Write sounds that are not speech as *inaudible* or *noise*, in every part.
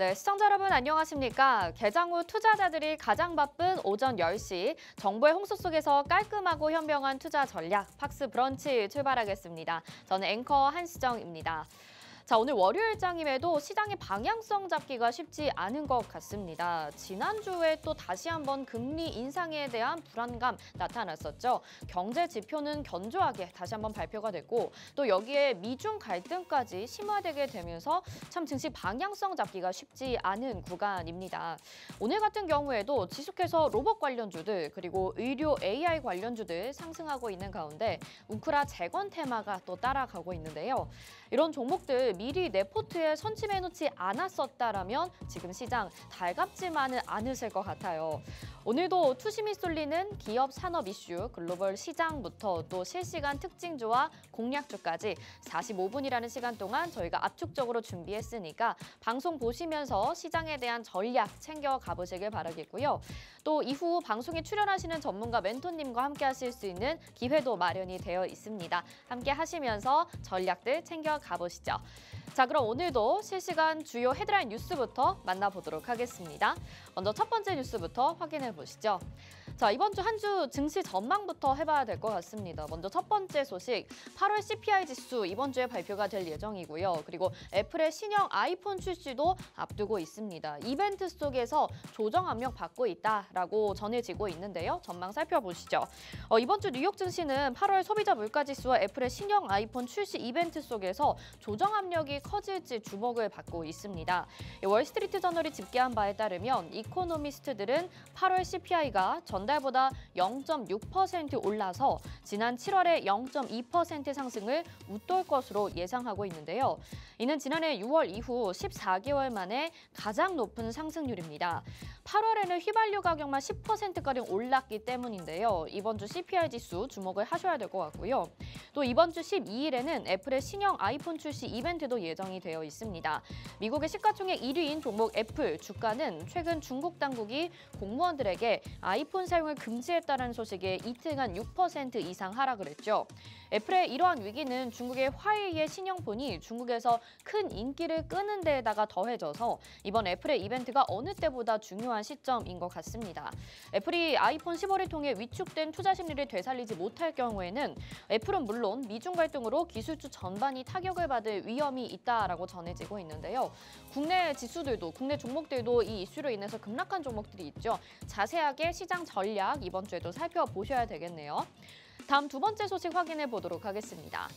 네, 시청자 여러분 안녕하십니까? 개장 후 투자자들이 가장 바쁜 오전 10시 정부의 홍수 속에서 깔끔하고 현명한 투자 전략 팍스 브런치 출발하겠습니다. 저는 앵커 한시정입니다. 자, 오늘 월요일장임에도 시장의 방향성 잡기가 쉽지 않은 것 같습니다. 지난주에 또 다시 한번 금리 인상에 대한 불안감 나타났었죠. 경제 지표는 견조하게 다시 한번 발표가 됐고 또 여기에 미중 갈등까지 심화되게 되면서 참 증시 방향성 잡기가 쉽지 않은 구간입니다. 오늘 같은 경우에도 지속해서 로봇 관련주들 그리고 의료 AI 관련주들 상승하고 있는 가운데 우크라 재건 테마가 또 따라가고 있는데요. 이런 종목들 미리 내 포트에 선침해놓지 않았었다면 지금 시장 달갑지만은 않으실 것 같아요. 오늘도 투심이 쏠리는 기업 산업 이슈, 글로벌 시장부터 또 실시간 특징주와 공략주까지 45분이라는 시간 동안 저희가 압축적으로 준비했으니까 방송 보시면서 시장에 대한 전략 챙겨가 보시길 바라겠고요. 또 이후 방송에 출연하시는 전문가 멘토님과 함께 하실 수 있는 기회도 마련이 되어 있습니다. 함께 하시면서 전략들 챙겨 가보시죠. 자, 그럼 오늘도 실시간 주요 헤드라인 뉴스부터 만나보도록 하겠습니다. 먼저 첫 번째 뉴스부터 확인해 보시죠. 자 이번 주 한 주 증시 전망부터 해봐야 될 것 같습니다. 먼저 첫 번째 소식, 8월 CPI 지수 이번 주에 발표가 될 예정이고요. 그리고 애플의 신형 아이폰 출시도 앞두고 있습니다. 이벤트 속에서 조정 압력 받고 있다라고 전해지고 있는데요. 전망 살펴보시죠. 어, 이번 주 뉴욕 증시는 8월 소비자 물가지수와 애플의 신형 아이폰 출시 이벤트 속에서 조정 압력이 커질지 주목을 받고 있습니다. 월스트리트 저널이 집계한 바에 따르면 이코노미스트들은 8월 CPI가 전달 전달보다 0.6% 올라서 지난 7월에 0.2% 상승을 웃돌 것으로 예상하고 있는데요. 이는 지난해 6월 이후 14개월 만에 가장 높은 상승률입니다. 8월에는 휘발유 가격만 10%가량 올랐기 때문인데요. 이번 주 CPI 지수 주목을 하셔야 될 것 같고요. 또 이번 주 12일에는 애플의 신형 아이폰 출시 이벤트도 예정이 되어 있습니다. 미국의 시가총액 1위인 종목 애플 주가는 최근 중국 당국이 공무원들에게 아이폰 살 사용을 금지했다는 소식에 이틀간 6% 이상 하락을 했죠. 애플의 이러한 위기는 중국의 화웨이의 신형폰이 중국에서 큰 인기를 끄는 데에다가 더해져서 이번 애플의 이벤트가 어느 때보다 중요한 시점인 것 같습니다. 애플이 아이폰 15를 통해 위축된 투자 심리를 되살리지 못할 경우에는 애플은 물론 미중 갈등으로 기술주 전반이 타격을 받을 위험이 있다라고 전해지고 있는데요. 국내 지수들도 국내 종목들도 이 이슈로 인해서 급락한 종목들이 있죠. 자세하게 시장 전략 이번 주에도 살펴보셔야 되겠네요. 다음 두 번째 소식 확인해 보도록 하겠습니다.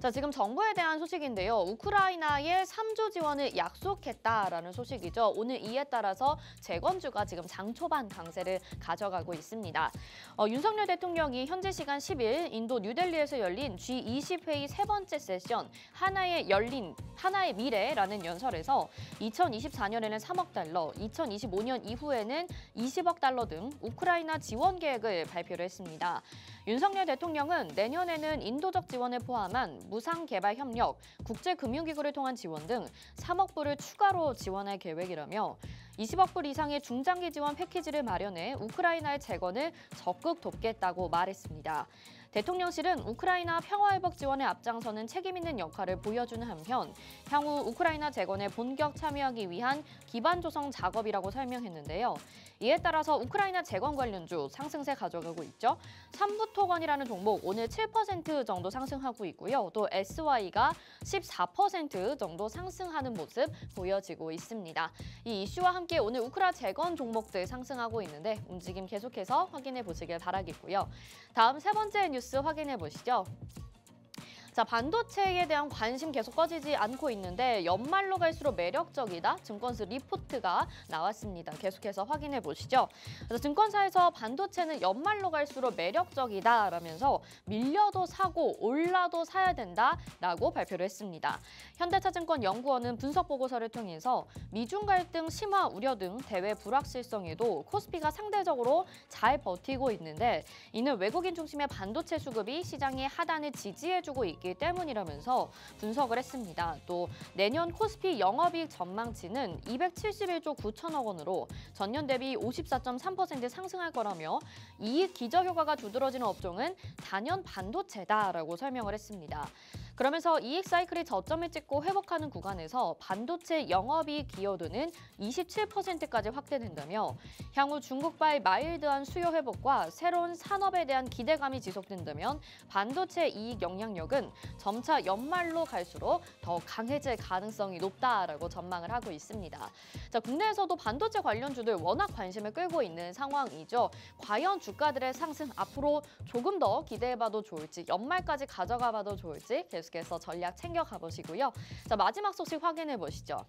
자, 지금 정부에 대한 소식인데요. 우크라이나에 3조 지원을 약속했다라는 소식이죠. 오늘 이에 따라서 재건주가 지금 장 초반 강세를 가져가고 있습니다. 어, 윤석열 대통령이 현재 시간 10일 인도 뉴델리에서 열린 G20 회의 세 번째 세션 하나의 열린 하나의 미래라는 연설에서 2024년에는 3억 달러, 2025년 이후에는 20억 달러 등 우크라이나 지원 계획을 발표를 했습니다. 윤석열 대통령은 내년에는 인도적 지원을 포함한 무상개발협력, 국제금융기구를 통한 지원 등 3억 불을 추가로 지원할 계획이라며 20억 불 이상의 중장기 지원 패키지를 마련해 우크라이나의 재건을 적극 돕겠다고 말했습니다. 대통령실은 우크라이나 평화회복 지원에 앞장서는 책임 있는 역할을 보여주는 한편 향후 우크라이나 재건에 본격 참여하기 위한 기반 조성 작업이라고 설명했는데요. 이에 따라서 우크라이나 재건 관련주 상승세 가져가고 있죠. 삼부토건이라는 종목 오늘 7% 정도 상승하고 있고요. 또 SY가 14% 정도 상승하는 모습 보여지고 있습니다. 이 이슈와 함께 오늘 우크라 재건 종목들 상승하고 있는데 움직임 계속해서 확인해 보시길 바라겠고요. 다음 세 번째 뉴스 확인해 보시죠. 자, 반도체에 대한 관심 계속 꺼지지 않고 있는데 연말로 갈수록 매력적이다 증권사 리포트가 나왔습니다. 계속해서 확인해 보시죠. 그래서 증권사에서 반도체는 연말로 갈수록 매력적이다 라면서 밀려도 사고 올라도 사야 된다 라고 발표를 했습니다. 현대차증권 연구원은 분석 보고서를 통해서 미중 갈등 심화 우려 등 대외 불확실성에도 코스피가 상대적으로 잘 버티고 있는데 이는 외국인 중심의 반도체 수급이 시장의 하단을 지지해주고 있기 있기 때문이라면서 분석을 했습니다. 또 내년 코스피 영업이익 전망치는 271조 9천억 원으로 전년 대비 54.3% 상승할 거라며 이익 기저 효과가 두드러지는 업종은 단연 반도체다라고 설명을 했습니다. 그러면서 이익 사이클이 저점을 찍고 회복하는 구간에서 반도체 영업이 기여도는 27%까지 확대된다며 향후 중국발 마일드한 수요 회복과 새로운 산업에 대한 기대감이 지속된다면 반도체 이익 영향력은 점차 연말로 갈수록 더 강해질 가능성이 높다라고 전망을 하고 있습니다. 자, 국내에서도 반도체 관련주들 워낙 관심을 끌고 있는 상황이죠. 과연 주가들의 상승 앞으로 조금 더 기대해봐도 좋을지 연말까지 가져가봐도 좋을지 계속 계속해서 전략 챙겨가 보시고요. 자, 마지막 소식 확인해 보시죠.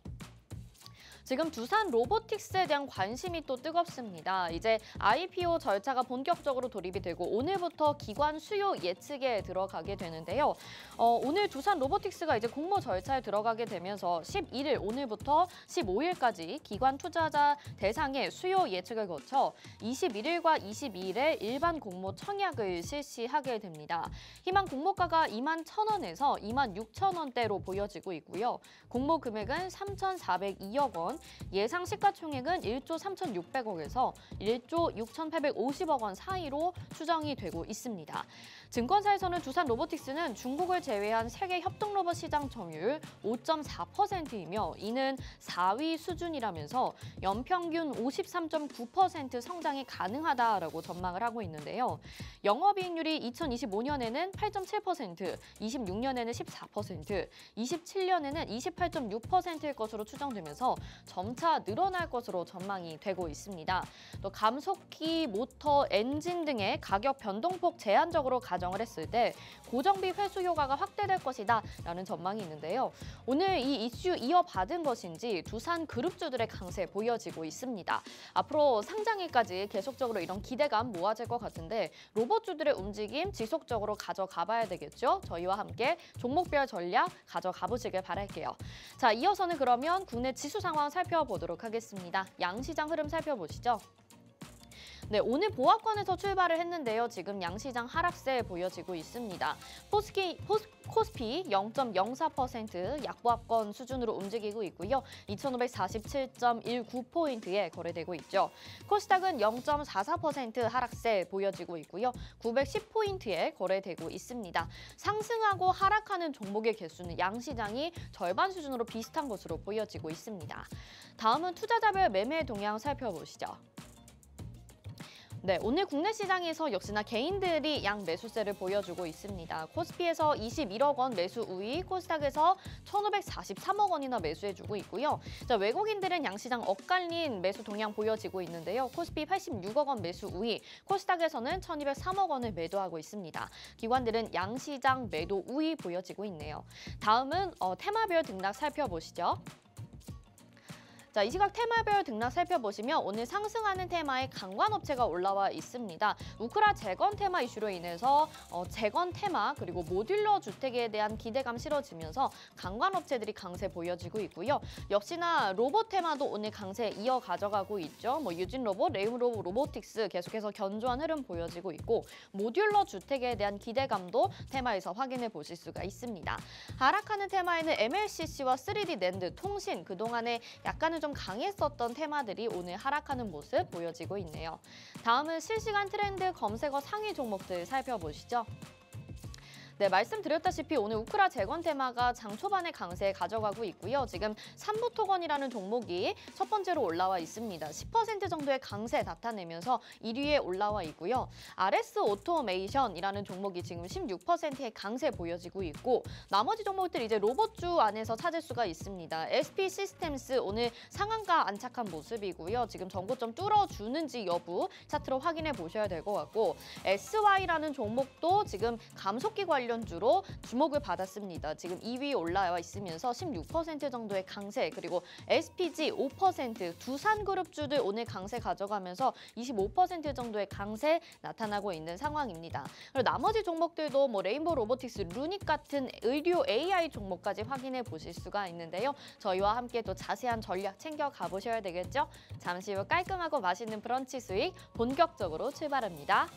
지금 두산 로보틱스에 대한 관심이 또 뜨겁습니다. 이제 IPO 절차가 본격적으로 돌입이 되고 오늘부터 기관 수요 예측에 들어가게 되는데요. 어, 오늘 두산 로보틱스가 이제 공모 절차에 들어가게 되면서 11일 오늘부터 15일까지 기관 투자자 대상의 수요 예측을 거쳐 21일과 22일에 일반 공모 청약을 실시하게 됩니다. 희망 공모가가 2만 1,000원에서 2만 6,000원대로 보여지고 있고요. 공모 금액은 3,402억 원, 예상 시가총액은 1조 3,600억에서 1조 6,850억 원 사이로 추정이 되고 있습니다. 증권사에서는 두산 로보틱스는 중국을 제외한 세계 협동 로봇 시장 점유율 5.4%이며 이는 4위 수준이라면서 연평균 53.9% 성장이 가능하다라고 전망을 하고 있는데요. 영업이익률이 2025년에는 8.7%, 26년에는 14%, 27년에는 28.6%일 것으로 추정되면서 점차 늘어날 것으로 전망이 되고 있습니다. 또 감속기, 모터, 엔진 등의 가격 변동폭 제한적으로 가 가정을 했을 때 고정비 회수 효과가 확대될 것이다 라는 전망이 있는데요. 오늘 이 이슈 이어받은 것인지 두산 그룹주들의 강세 보여지고 있습니다. 앞으로 상장일까지 계속적으로 이런 기대감 모아질 것 같은데 로봇주들의 움직임 지속적으로 가져가 봐야 되겠죠. 저희와 함께 종목별 전략 가져가 보시길 바랄게요. 자, 이어서는 그러면 국내 지수 상황 살펴보도록 하겠습니다. 양 시장 흐름 살펴보시죠. 네, 오늘 보합권에서 출발을 했는데요. 지금 양시장 하락세 보여지고 있습니다. 포스키, 포스, 코스피 0.04% 약보합권 수준으로 움직이고 있고요. 2547.19포인트에 거래되고 있죠. 코스닥은 0.44% 하락세 보여지고 있고요. 910포인트에 거래되고 있습니다. 상승하고 하락하는 종목의 개수는 양시장이 절반 수준으로 비슷한 것으로 보여지고 있습니다. 다음은 투자자별 매매 동향 살펴보시죠. 네, 오늘 국내 시장에서 역시나 개인들이 양 매수세를 보여주고 있습니다. 코스피에서 21억 원 매수 우위, 코스닥에서 1,543억 원이나 매수해주고 있고요. 자, 외국인들은 양시장 엇갈린 매수 동향 보여지고 있는데요. 코스피 86억 원 매수 우위, 코스닥에서는 1,203억 원을 매도하고 있습니다. 기관들은 양시장 매도 우위 보여지고 있네요. 다음은 어, 테마별 등락 살펴보시죠. 자, 이 시각 테마별 등락 살펴보시면 오늘 상승하는 테마의 강관업체가 올라와 있습니다. 우크라 재건 테마 이슈로 인해서 어, 재건 테마 그리고 모듈러 주택에 대한 기대감 실어지면서 강관업체들이 강세 보여지고 있고요. 역시나 로봇 테마도 오늘 강세 이어 가져가고 있죠. 뭐 유진 로봇, 레임 로봇, 로보틱스 계속해서 견조한 흐름 보여지고 있고 모듈러 주택에 대한 기대감도 테마에서 확인해 보실 수가 있습니다. 하락하는 테마에는 MLCC와 3D 랜드, 통신, 그동안에 약간은 좀 강했었던 테마들이 오늘 하락하는 모습 보여지고 있네요. 다음은 실시간 트렌드 검색어 상위 종목들 살펴보시죠. 네, 말씀드렸다시피 오늘 우크라 재건 테마가 장 초반에 강세 가져가고 있고요. 지금 삼부토건이라는 종목이 첫 번째로 올라와 있습니다. 10% 정도의 강세 나타내면서 1위에 올라와 있고요. RS 오토메이션이라는 종목이 지금 16%의 강세 보여지고 있고 나머지 종목들 이제 로봇주 안에서 찾을 수가 있습니다. SP 시스템스 오늘 상한가 안착한 모습이고요. 지금 전고점 뚫어주는지 여부 차트로 확인해 보셔야 될 것 같고 SY라는 종목도 지금 감속기 관련 관련주로 주목을 받았습니다. 지금 2위 올라와 있으면서 16% 정도의 강세 그리고 SPG 5% 두산그룹주들 오늘 강세 가져가면서 25% 정도의 강세 나타나고 있는 상황입니다. 그리고 나머지 종목들도 뭐 레인보우 로보틱스, 루닉 같은 의료 AI 종목까지 확인해 보실 수가 있는데요. 저희와 함께 또 자세한 전략 챙겨 가보셔야 되겠죠? 잠시 후 깔끔하고 맛있는 브런치 수익 본격적으로 출발합니다.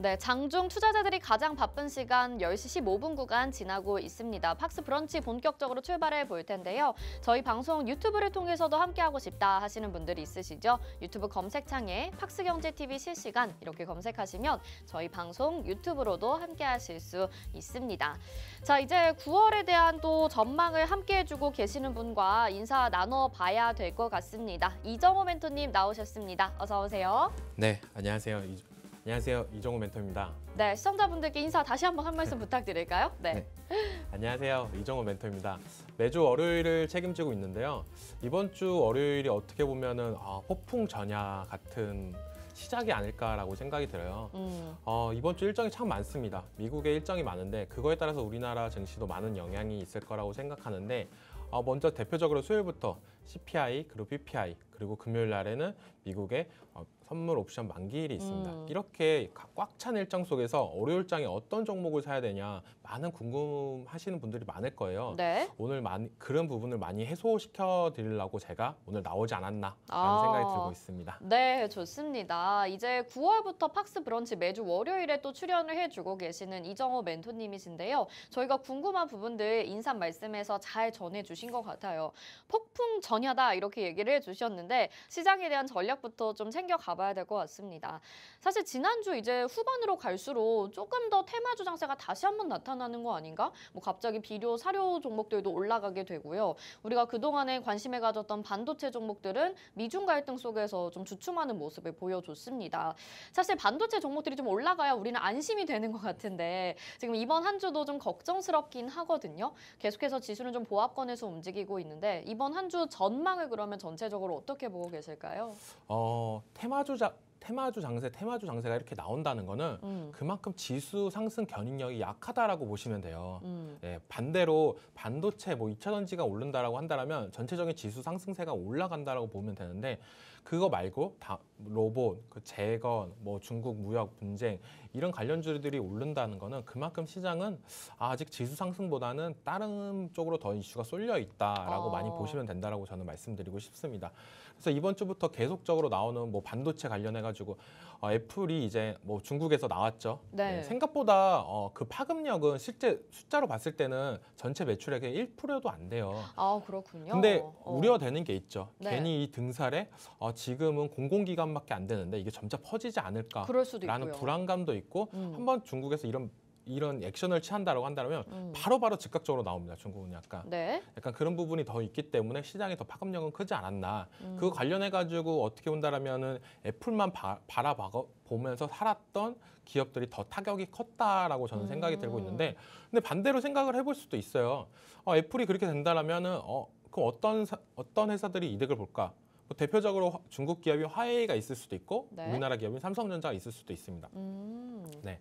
네, 장중 투자자들이 가장 바쁜 시간 10시 15분 구간 지나고 있습니다. 팍스 브런치 본격적으로 출발해 볼 텐데요. 저희 방송 유튜브를 통해서도 함께하고 싶다 하시는 분들이 있으시죠? 유튜브 검색창에 팍스경제TV 실시간 이렇게 검색하시면 저희 방송 유튜브로도 함께하실 수 있습니다. 자, 이제 9월에 대한 또 전망을 함께해주고 계시는 분과 인사 나눠봐야 될 것 같습니다. 이정호 멘토님 나오셨습니다. 어서 오세요. 네, 안녕하세요. 안녕하세요. 이종우 멘토입니다. 네, 시청자분들께 인사 다시 한번 한 말씀 *laughs* 부탁드릴까요? 네. 네. 안녕하세요. 이종우 멘토입니다. 매주 월요일을 책임지고 있는데요. 이번 주 월요일이 어떻게 보면 은 아, 폭풍 전야 같은 시작이 아닐까라고 생각이 들어요. 음. 어, 이번 주 일정이 참 많습니다. 미국의 일정이 많은데 그거에 따라서 우리나라 증시도 많은 영향이 있을 거라고 생각하는데 어, 먼저 대표적으로 수요일부터 CPI 그리고 PPI 그리고 금요일 날에는 미국의 어, 선물 옵션 만기일이 있습니다. 음. 이렇게 꽉 찬 일정 속에서 월요일장에 어떤 종목을 사야 되냐 많은 궁금하시는 분들이 많을 거예요. 네. 오늘 많이, 그런 부분을 많이 해소시켜 드리려고 제가 오늘 나오지 않았나 라는 아, 생각이 들고 있습니다. 네, 좋습니다. 이제 9월부터 팍스 브런치 매주 월요일에 또 출연을 해주고 계시는 이정호 멘토님이신데요. 저희가 궁금한 부분들 인사 말씀에서 잘 전해주신 것 같아요. 폭풍 전야다 이렇게 얘기를 해주셨는데 시장에 대한 전략부터 좀 챙겨가봐야 될 것 같습니다. 사실 지난주 이제 후반으로 갈수록 조금 더 테마주 장세가 다시 한번 나타나 나타나는 거 아닌가? 뭐 갑자기 비료, 사료 종목들도 올라가게 되고요. 우리가 그동안에 관심을 가졌던 반도체 종목들은 미중 갈등 속에서 좀 주춤하는 모습을 보여줬습니다. 사실 반도체 종목들이 좀 올라가야 우리는 안심이 되는 것 같은데 지금 이번 한 주도 좀 걱정스럽긴 하거든요. 계속해서 지수는 좀 보합권에서 움직이고 있는데 이번 한 주 전망을 그러면 전체적으로 어떻게 보고 계실까요? 어, 테마주자 테마주 장세, 테마주 장세가 이렇게 나온다는 거는 음. 그만큼 지수 상승 견인력이 약하다라고 보시면 돼요. 음. 예, 반대로 반도체 뭐 2차 전지가 오른다라고 한다라면 전체적인 지수 상승세가 올라간다라고 보면 되는데 그거 말고 다 로봇, 그 재건, 뭐 중국 무역 분쟁 이런 관련주들이 오른다는 거는 그만큼 시장은 아직 지수 상승보다는 다른 쪽으로 더 이슈가 쏠려 있다라고 어. 많이 보시면 된다라고 저는 말씀드리고 싶습니다. 그래서 이번 주부터 계속적으로 나오는 뭐 반도체 관련해 가지고 어, 애플이 이제 뭐 중국에서 나왔죠. 네. 네, 생각보다 어, 그 파급력은 실제 숫자로 봤을 때는 전체 매출액의 1%도 안 돼요. 아 그렇군요. 근데 어. 우려되는 게 있죠. 네. 괜히 이 등살에 어, 지금은 공공기관밖에 안 되는데 이게 점차 퍼지지 않을까라는 불안감도 있고 음. 한번 중국에서 이런 이런 액션을 취한다라고 한다면 음. 바로바로 즉각적으로 나옵니다. 중국은 약간 네. 약간 그런 부분이 더 있기 때문에 시장에더 파급력은 크지 않았나. 음. 그 관련해 가지고 어떻게 본다라면은 애플만 바, 라봐 보면서 살았던 기업들이 더 타격이 컸다라고 저는 음. 생각이 들고 있는데 근데 반대로 생각을 해볼 수도 있어요. 어, 애플이 그렇게 된다라면은 어 그럼 어떤 사, 어떤 회사들이 이득을 볼까? 뭐 대표적으로 중국 기업이 화웨이가 있을 수도 있고 네. 우리나라 기업인 삼성전자가 있을 수도 있습니다. 음. 네.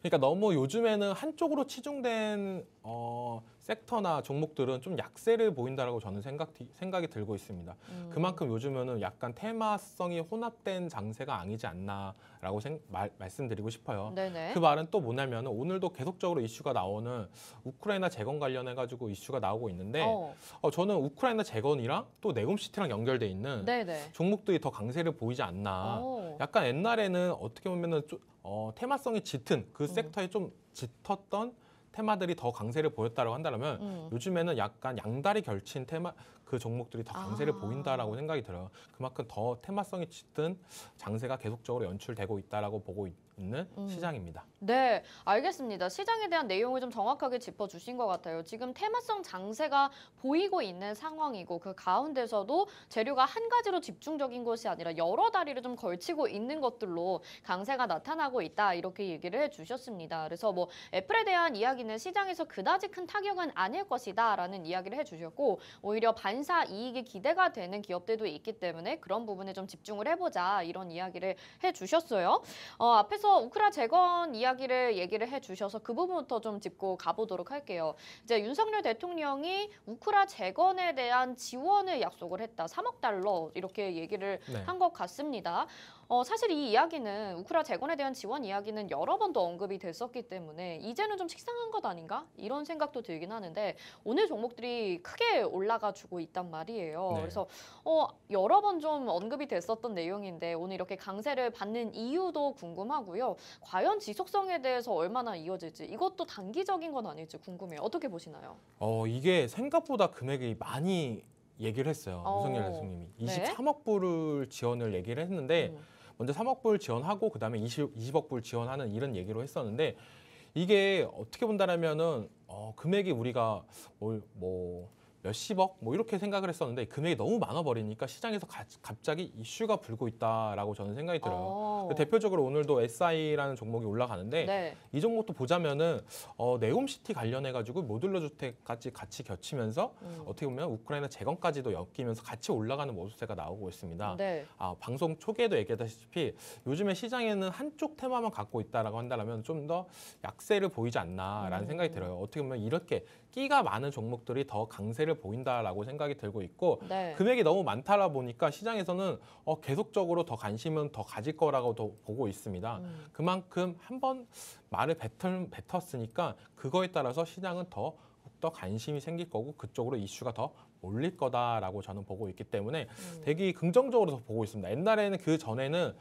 그러니까 너무 요즘에는 한쪽으로 치중된 어, 섹터나 종목들은 좀 약세를 보인다라고 저는 생각, 생각이 들고 있습니다. 음. 그만큼 요즘에는 약간 테마성이 혼합된 장세가 아니지 않나라고 생, 말, 말씀드리고 싶어요. 네네. 그 말은 또 뭐냐면 오늘도 계속적으로 이슈가 나오는 우크라이나 재건 관련해가지고 이슈가 나오고 있는데 어. 어, 저는 우크라이나 재건이랑 또 내곰시티랑 연결돼 있는 네네. 종목들이 더 강세를 보이지 않나. 오. 어. 약간 옛날에는 어떻게 보면은 좀, 어, 테마성이 짙은 그 음. 섹터에 좀 짙었던 테마들이 더 강세를 보였다고 라 한다면 음. 요즘에는 약간 양다리 결친 테마 그 종목들이 더 강세를 아. 보인다라고 생각이 들어요. 그만큼 더 테마성이 짙은 장세가 계속적으로 연출되고 있다라고 보고 있, 있는 음. 시장입니다. 네, 알겠습니다. 시장에 대한 내용을 좀 정확하게 짚어주신 것 같아요. 지금 테마성 장세가 보이고 있는 상황이고 그 가운데서도 재료가 한 가지로 집중적인 것이 아니라 여러 다리를 좀 걸치고 있는 것들로 강세가 나타나고 있다 이렇게 얘기를 해주셨습니다. 그래서 뭐 애플에 대한 이야기는 시장에서 그다지 큰 타격은 아닐 것이다 라는 이야기를 해주셨고 오히려 반사 이익이 기대가 되는 기업들도 있기 때문에 그런 부분에 좀 집중을 해보자 이런 이야기를 해주셨어요. 어, 앞에서 앞서 우크라 재건 이야기를 얘기를 해주셔서 그 부분부터 좀 짚고 가보도록 할게요. 이제 윤석열 대통령이 우크라 재건에 대한 지원을 약속을 했다. 3억 달러 이렇게 얘기를 네. 한것 같습니다. 어, 사실 이 이야기는 우크라 재건에 대한 지원 이야기는 여러 번도 언급이 됐었기 때문에 이제는 좀 식상한 것 아닌가 이런 생각도 들긴 하는데 오늘 종목들이 크게 올라가 주고 있단 말이에요. 네. 그래서 어, 여러 번 좀 언급이 됐었던 내용인데 오늘 이렇게 강세를 받는 이유도 궁금하고요. 있고요. 과연 지속성에 대해서 얼마나 이어질지 이것도 단기적인 건 아닐지 궁금해요. 어떻게 보시나요? 어, 이게 생각보다 금액이 많이 얘기를 했어요. 어. 윤열 대통령이 23억 불을 지원을 얘기를 했는데 음. 먼저 3억 불 지원하고 그다음에 20, 20억 불 지원하는 이런 얘기로 했었는데 이게 어떻게 본다라면은 어, 금액이 우리가 뭘뭐 몇십억 뭐 이렇게 생각을 했었는데 금액이 너무 많아 버리니까 시장에서 가, 갑자기 이슈가 불고 있다라고 저는 생각이 들어요. 어. 대표적으로 오늘도 SI라는 종목이 올라가는데 네. 이 종목도 보자면은 어, 네옴시티 관련해 가지고 모듈러 주택까지 같이 겹치면서 음. 어떻게 보면 우크라이나 재건까지도 엮이면서 같이 올라가는 모습세가 나오고 있습니다. 네. 아, 방송 초기에도 얘기했다시피 요즘에 시장에는 한쪽 테마만 갖고 있다라고 한다면 좀 더 약세를 보이지 않나라는 음. 생각이 들어요. 어떻게 보면 이렇게 끼가 많은 종목들이 더 강세를 보인다라고 생각이 들고 있고 네. 금액이 너무 많다라 보니까 시장에서는 어, 계속적으로 더 관심은 더 가질 거라고 도 보고 있습니다. 음. 그만큼 한번 말을 뱉은, 뱉었으니까 그거에 따라서 시장은 더 더 관심이 생길 거고 그쪽으로 이슈가 더 몰릴 거다라고 저는 보고 있기 때문에 음. 되게 긍정적으로 보고 있습니다. 옛날에는 그 전에는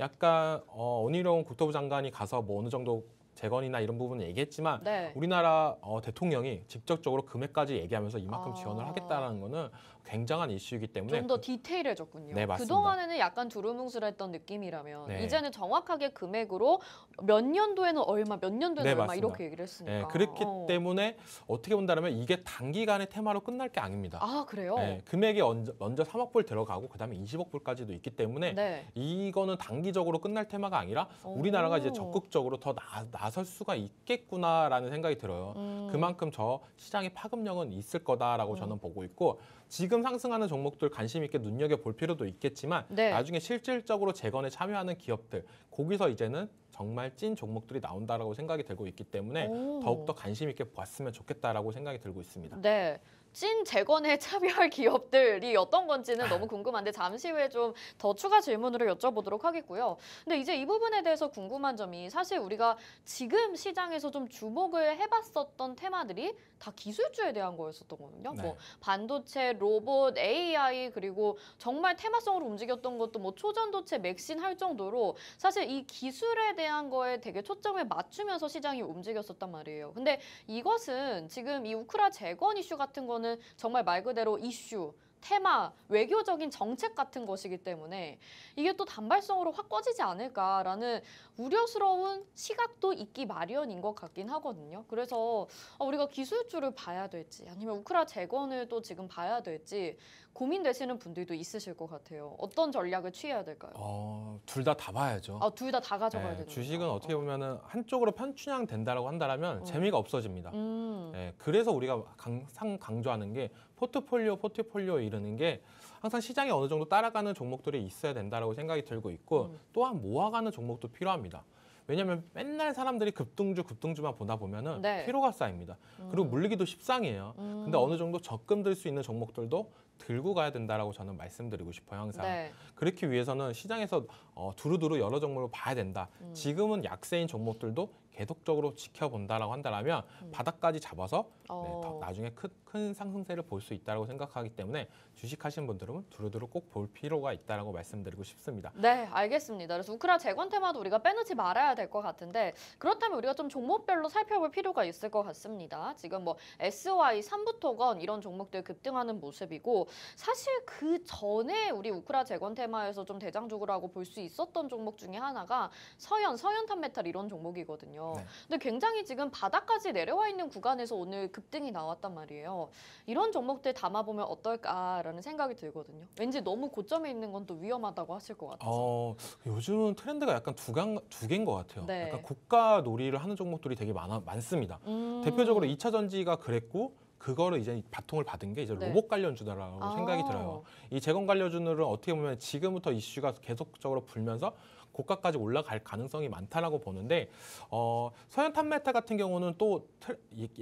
약간 어, 원희룡 국토부 장관이 가서 뭐 어느 정도 재건이나 이런 부분은 얘기했지만 네. 우리나라 어, 대통령이 직접적으로 금액까지 얘기하면서 이만큼 아. 지원을 하겠다라는 거는 굉장한 이슈이기 때문에 좀더 그- 디테일해졌군요. 네, 맞습니다. 그동안에는 약간 두루뭉술했던 느낌이라면 네. 이제는 정확하게 금액으로 몇 년도에는 얼마, 몇 년도에는 네, 얼마 맞습니다. 이렇게 얘기를 했으니까. 네, 그렇기 어. 때문에 어떻게 본다면 이게 단기간의 테마로 끝날 게 아닙니다. 아, 그래요? 네, 금액이 먼저, 먼저 3억 불 들어가고 그다음에 20억 불까지도 있기 때문에 네. 이거는 단기적으로 끝날 테마가 아니라 우리나라가 오. 이제 적극적으로 더 나, 설 수가 있겠구나라는 생각이 들어요. 음. 그만큼 저 시장의 파급력은 있을 거다라고 음. 저는 보고 있고 지금 상승하는 종목들 관심 있게 눈여겨 볼 필요도 있겠지만 네. 나중에 실질적으로 재건에 참여하는 기업들 거기서 이제는 정말 찐 종목들이 나온다라고 생각이 들고 있기 때문에 오. 더욱더 관심 있게 봤으면 좋겠다라고 생각이 들고 있습니다. 네. 찐재건의 차별 *laughs* 기업들이 어떤 건지는 너무 궁금한데 잠시 후에 좀 더 추가 질문으로 여쭤보도록 하겠고요. 근데 이제 이 부분에 대해서 궁금한 점이 사실 우리가 지금 시장에서 좀 주목을 해봤었던 테마들이 다 기술주에 대한 거였었던 거든요. 뭐 네. 뭐 반도체, 로봇, AI 그리고 정말 테마성으로 움직였던 것도 뭐 초전도체, 맥신 할 정도로 사실 이 기술에 대한 거에 되게 초점을 맞추면서 시장이 움직였었단 말이에요. 근데 이것은 지금 이 우크라 재건 이슈 같은 거는 정말 말 그대로 이슈 테마, 외교적인 정책 같은 것이기 때문에 이게 또 단발성으로 확 꺼지지 않을까라는 우려스러운 시각도 있기 마련인 것 같긴 하거든요. 그래서 어, 우리가 기술주를 봐야 될지 아니면 우크라 재건을 또 지금 봐야 될지 고민되시는 분들도 있으실 것 같아요. 어떤 전략을 취해야 될까요? 어, 둘 다 다 봐야죠. 아, 둘다 다 가져가야 네, 되는 주식은 어떻게 어. 보면은 한쪽으로 편춘향 된다라고 한다면 음. 어. 재미가 없어집니다. 음. 네, 그래서 우리가 항상 강조하는 게 포트폴리오 포트폴리오 이르는 게 항상 시장이 어느 정도 따라가는 종목들이 있어야 된다라고 생각이 들고 있고 음. 또한 모아가는 종목도 필요합니다. 왜냐하면 맨날 사람들이 급등주 급등주만 보다 보면은 네. 피로가 쌓입니다. 음. 그리고 물리기도 십상이에요. 음. 근데 어느 정도 적금 들 수 있는 종목들도 들고 가야 된다라고 저는 말씀드리고 싶어요 항상 네. 그렇기 위해서는 시장에서 어, 두루두루 여러 종목을 봐야 된다 음. 지금은 약세인 종목들도 계속적으로 지켜본다라고 한다면 음. 바닥까지 잡아서 네, 어. 네, 나중에 큰, 큰 상승세를 볼 수 있다고 생각하기 때문에 주식하시는 분들은 두루두루 꼭 볼 필요가 있다고 말씀드리고 싶습니다. 네, 알겠습니다. 그래서 우크라 재건 테마도 우리가 빼놓지 말아야 될 것 같은데 그렇다면 우리가 좀 종목별로 살펴볼 필요가 있을 것 같습니다. 지금 뭐 SY, 삼부토건 이런 종목들 급등하는 모습이고 사실 그 전에 우리 우크라 재건 테마에서 좀 대장주구라고 볼 수 있었던 종목 중에 하나가 서현, 서현탄메탈 이런 종목이거든요. 네. 근데 굉장히 지금 바닥까지 내려와 있는 구간에서 오늘 급등이 나왔단 말이에요. 이런 종목들 담아보면 어떨까라는 생각이 들거든요. 왠지 너무 고점에 있는 건 또 위험하다고 하실 것 같아서. 어, 요즘은 트렌드가 약간 두, 강, 두 개인 것 같아요. 네. 약간 고가 놀이를 하는 종목들이 되게 많아, 많습니다. 음... 대표적으로 2차 전지가 그랬고 그거를 이제 바통을 받은 게 이제 네. 로봇 관련주다라고 아. 생각이 들어요. 이 재건 관련주는 어떻게 보면 지금부터 이슈가 계속적으로 불면서 고가까지 올라갈 가능성이 많다라고 보는데 어, 서현 탑메타 같은 경우는 또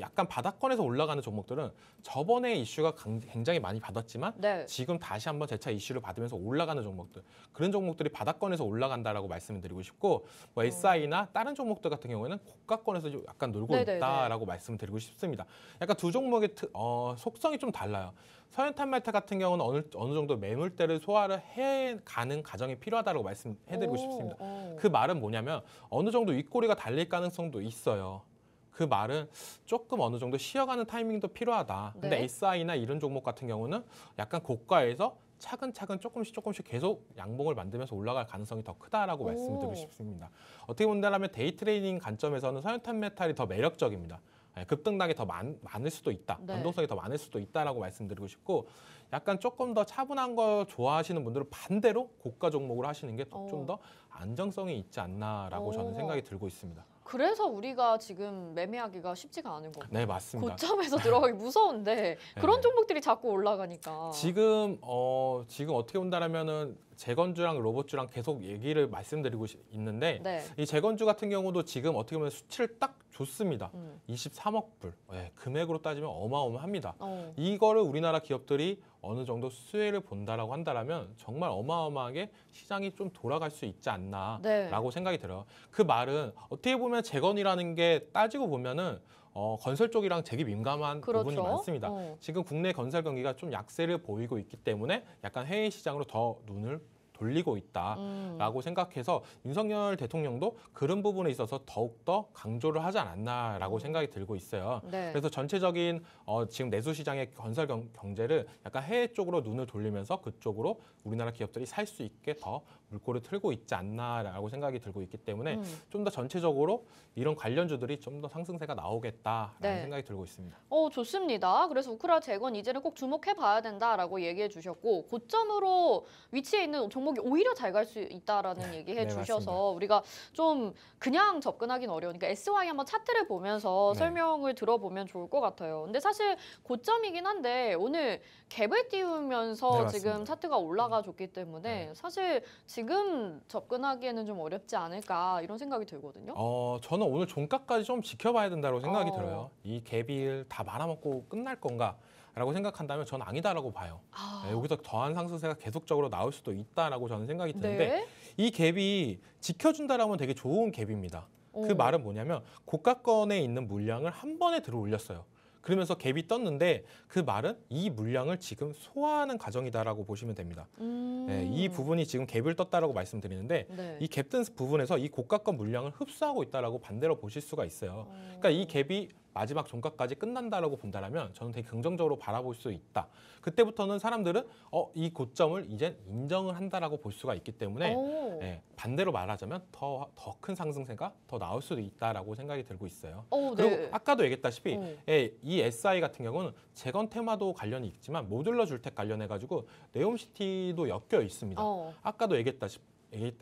약간 바닥권에서 올라가는 종목들은 저번에 이슈가 굉장히 많이 받았지만 네. 지금 다시 한번 재차 이슈를 받으면서 올라가는 종목들 그런 종목들이 바닥권에서 올라간다라고 말씀드리고 싶고 뭐 SI나 음. 다른 종목들 같은 경우에는 고가권에서 약간 놀고 네네네. 네, 있다라고 네. 말씀드리고 싶습니다. 약간 두 종목의 어, 속성이 좀 달라요. 서현탄 말타 같은 경우는 어느, 어느 정도 매물대를 소화를 해가는 과정이 필요하다고 말씀해드리고 오, 싶습니다. 오. 그 말은 뭐냐면 어느 정도 윗꼬리가 달릴 가능성도 있어요. 그 말은 조금 어느 정도 쉬어가는 타이밍도 필요하다. 근데 네. SI나 이런 종목 같은 경우는 약간 고가에서 차근차근 조금씩 조금씩 계속 양봉을 만들면서 올라갈 가능성이 더 크다라고 오. 말씀드리고 싶습니다. 어떻게 본다면 데이트레이닝 관점에서는 서현탄 메탈이 더 매력적입니다. 예, 급등락이 더 많, 을 수도 있다. 네. 변동성이 더 많을 수도 있다라고 말씀드리고 싶고 약간 조금 더 차분한 거 좋아하시는 분들은 반대로 고가 종목을 하시는 게 좀더 좀 어. 안정성이 있지 않나라고 오. 저는 생각이 들고 있습니다. 그래서 우리가 지금 매매하기가 쉽지가 않은 거고. 네, 맞습니다. 고점에서 들어가기 무서운데 *laughs* 그런 네. 종목들이 자꾸 올라가니까. 지금 어 지금 어떻게 본다라면은 재건주랑 로봇주랑 계속 얘기를 말씀드리고 있는데 네. 이 재건주 같은 경우도 지금 어떻게 보면 수치를 딱 줬습니다. 음. 23억 불. 네, 금액으로 따지면 어마어마합니다. 어. 이거를 우리나라 기업들이 어느 정도 수혜를 본다라고 한다라면 정말 어마어마하게 시장이 좀 돌아갈 수 있지 않나라고 네. 생각이 들어요. 그 말은 어떻게 보면 재건이라는 게 따지고 보면은 어, 건설 쪽이랑 되게 민감한 그렇죠? 부분이 많습니다. 어. 지금 국내 건설 경기가 좀 약세를 보이고 있기 때문에 약간 해외 시장으로 더 눈을 돌리고 있다라고 음. 생각해서 윤석열 대통령도 그런 부분에 있어서 더욱더 강조를 하지 않았나라고 음. 생각이 들고 있어요. 네. 그래서 전체적인 어, 지금 내수시장의 건설 경, 경제를 약간 해외 쪽으로 눈을 돌리면서 그쪽으로 우리나라 기업들이 살 수 있게 더 물꼬를 틀고 있지 않나라고 생각이 들고 있기 때문에 음. 좀더 전체적으로 이런 관련주들이 좀 더 상승세가 나오겠다라는 네. 생각이 들고 있습니다. 어 좋습니다. 그래서 우크라 재건 이제는 꼭 주목해 봐야 된다라고 얘기해 주셨고 고점으로 위치에 있는 종목 미국이 오히려 잘 갈 수 있다라는 네, 얘기해 네, 주셔서 맞습니다. 우리가 좀 그냥 접근하기는 어려우니까 SY 한번 차트를 보면서 네. 설명을 들어보면 좋을 것 같아요. 근데 사실 고점이긴 한데 오늘 갭을 띄우면서 네, 지금 차트가 올라가줬기 때문에 네. 사실 지금 접근하기에는 좀 어렵지 않을까 이런 생각이 들거든요. 어, 저는 오늘 종가까지 좀 지켜봐야 된다고 생각이 어. 들어요. 이 갭이 다 말아먹고 끝날 건가? 라고 생각한다면 저는 아니다라고 봐요. 아. 네, 여기서 더한 상승세가 계속적으로 나올 수도 있다라고 저는 생각이 네. 드는데 네. 이 갭이 지켜준다라면 되게 좋은 갭입니다. 그 오. 그 말은 뭐냐면 고가권에 있는 물량을 한 번에 들어 올렸어요. 그러면서 갭이 떴는데 그 말은 이 물량을 지금 소화하는 과정이다라고 보시면 됩니다. 음. 네, 이 부분이 지금 갭을 떴다라고 말씀드리는데 네. 이갭 뜬 부분에서 이 고가권 물량을 흡수하고 있다라고 반대로 보실 수가 있어요. 음. 그러니까 이 갭이 마지막 종가까지 끝난다라고 본다면 저는 되게 긍정적으로 바라볼 수 있다. 그때부터는 사람들은 어, 이 고점을 이제 인정을 한다라고 볼 수가 있기 때문에 예, 반대로 말하자면 더더큰 상승세가 더 나올 수도 있다라고 생각이 들고 있어요. 오, 네. 그리고 아까도 얘기했다시피 오. 예, 이 SI 같은 경우는 재건 테마도 관련이 있지만 모듈러 줄택 관련해 가지고 네옴시티도 엮여 있습니다. 오. 어. 아까도 얘기했다시피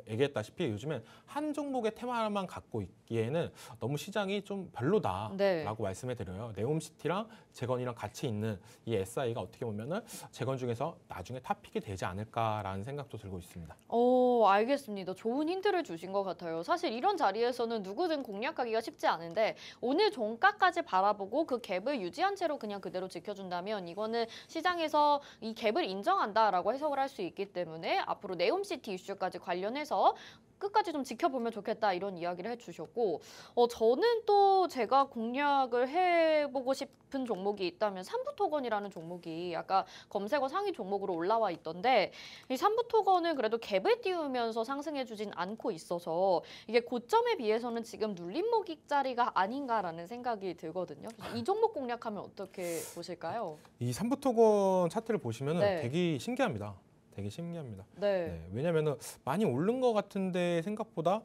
얘기했다시피 요즘엔 한 종목의 테마만 갖고 있기에는 너무 시장이 좀 별로다라고 네. 말씀해 드려요. 네옴시티랑 재건이랑 같이 있는 이 SI가 어떻게 보면 재건 중에서 나중에 탑픽이 되지 않을까라는 생각도 들고 있습니다. 오, 어, 알겠습니다. 좋은 힌트를 주신 것 같아요. 사실 이런 자리에서는 누구든 공략하기가 쉽지 않은데 오늘 종가까지 바라보고 그 갭을 유지한 채로 그냥 그대로 지켜준다면 이거는 시장에서 이 갭을 인정한다라고 해석을 할 수 있기 때문에 앞으로 네옴시티 이슈까지 관련 관련해서 끝까지 좀 지켜보면 좋겠다 이런 이야기를 해주셨고 어, 저는 또 제가 공략을 해보고 싶은 종목이 있다면 삼부토건이라는 종목이 아까 검색어 상위 종목으로 올라와 있던데 이 삼부토건은 그래도 갭을 띄우면서 상승해주진 않고 있어서 이게 고점에 비해서는 지금 눌림목이 자리가 아닌가라는 생각이 들거든요. 이 종목 공략하면 어떻게 보실까요? 이 삼부토건 차트를 보시면 네. 되게 신기합니다. 되게 신기합니다. 네. 네왜냐하면 많이 오른 것 같은데 생각보다